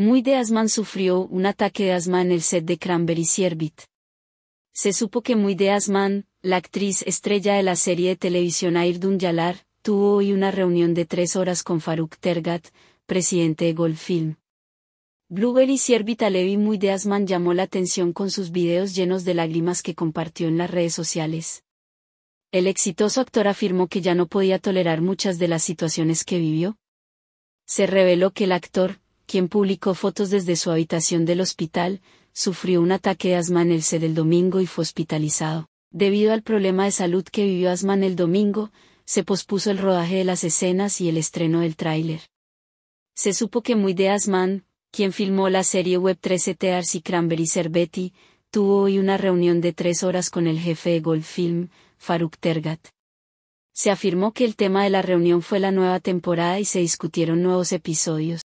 Muy de Asman sufrió un ataque de asma en el set de Cranberry Ciervit. Se supo que Muy de Asman, la actriz estrella de la serie de televisión Airdun Yalar, tuvo hoy una reunión de tres horas con Faruk Tergat, presidente de Goldfilm. Blueberry Siervit Alevi Muy de Asman llamó la atención con sus videos llenos de lágrimas que compartió en las redes sociales. El exitoso actor afirmó que ya no podía tolerar muchas de las situaciones que vivió. Se reveló que el actor, quien publicó fotos desde su habitación del hospital, sufrió un ataque de asma en el C del domingo y fue hospitalizado. Debido al problema de salud que vivió Asman el domingo, se pospuso el rodaje de las escenas y el estreno del tráiler. Se supo que muy de Asman, quien filmó la serie web 13 Tears y Cranberry Cervetti, tuvo hoy una reunión de tres horas con el jefe de Gold Film, Faruk Tergat. Se afirmó que el tema de la reunión fue la nueva temporada y se discutieron nuevos episodios.